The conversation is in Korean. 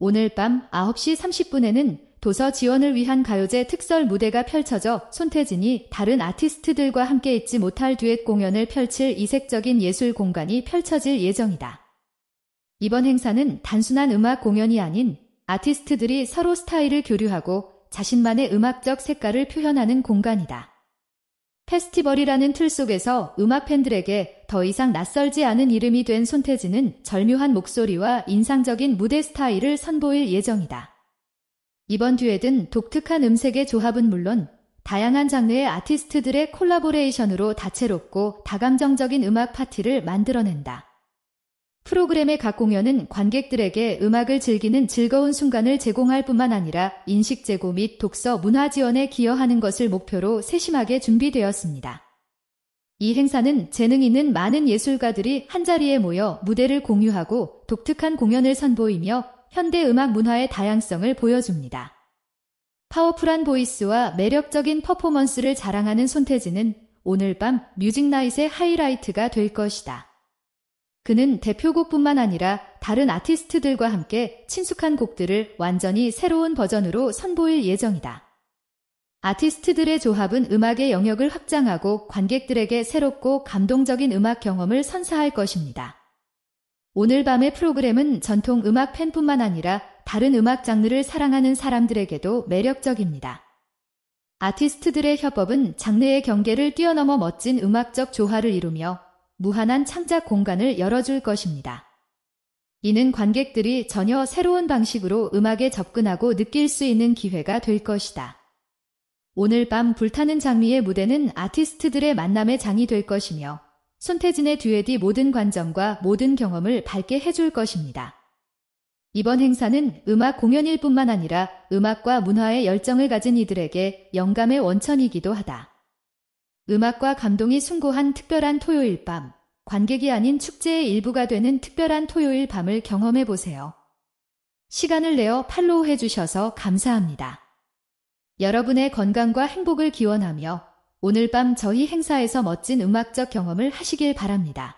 오늘 밤 9시 30분에는 도서 지원을 위한 가요제 특설 무대가 펼쳐져 손태진이 다른 아티스트들과 함께 있지 못할 듀엣 공연을 펼칠 이색적인 예술 공간이 펼쳐질 예정이다. 이번 행사는 단순한 음악 공연이 아닌 아티스트들이 서로 스타일을 교류하고 자신만의 음악적 색깔을 표현하는 공간이다. 페스티벌이라는 틀 속에서 음악 팬들에게 더 이상 낯설지 않은 이름이 된 손태진은 절묘한 목소리와 인상적인 무대 스타일을 선보일 예정이다. 이번 듀엣은 독특한 음색의 조합은 물론 다양한 장르의 아티스트들의 콜라보레이션으로 다채롭고 다감정적인 음악 파티를 만들어낸다. 프로그램의 각 공연은 관객들에게 음악을 즐기는 즐거운 순간을 제공할 뿐만 아니라 인식 제고 및 독서 문화 지원에 기여하는 것을 목표로 세심하게 준비되었습니다. 이 행사는 재능 있는 많은 예술가들이 한자리에 모여 무대를 공유하고 독특한 공연을 선보이며 현대 음악 문화의 다양성을 보여줍니다. 파워풀한 보이스와 매력적인 퍼포먼스를 자랑하는 손태진은 오늘 밤 뮤직나잇의 하이라이트가 될 것이다. 그는 대표곡뿐만 아니라 다른 아티스트들과 함께 친숙한 곡들을 완전히 새로운 버전으로 선보일 예정이다. 아티스트들의 조합은 음악의 영역을 확장하고 관객들에게 새롭고 감동적인 음악 경험을 선사할 것입니다. 오늘 밤의 프로그램은 전통 음악 팬뿐만 아니라 다른 음악 장르를 사랑하는 사람들에게도 매력적입니다. 아티스트들의 협업은 장르의 경계를 뛰어넘어 멋진 음악적 조화를 이루며 무한한 창작 공간을 열어줄 것입니다. 이는 관객들이 전혀 새로운 방식으로 음악에 접근하고 느낄 수 있는 기회가 될 것이다. 오늘 밤 불타는 장미의 무대는 아티스트들의 만남의 장이 될 것이며 손태진의 듀엣이 모든 관점과 모든 경험을 밝게 해줄 것입니다. 이번 행사는 음악 공연일 뿐만 아니라 음악과 문화에 열정을 가진 이들에게 영감의 원천이기도 하다. 음악과 감동이 숭고한 특별한 토요일 밤, 관객이 아닌 축제의 일부가 되는 특별한 토요일 밤을 경험해 보세요. 시간을 내어 팔로우 해주셔서 감사합니다. 여러분의 건강과 행복을 기원하며 오늘 밤 저희 행사에서 멋진 음악적 경험을 하시길 바랍니다.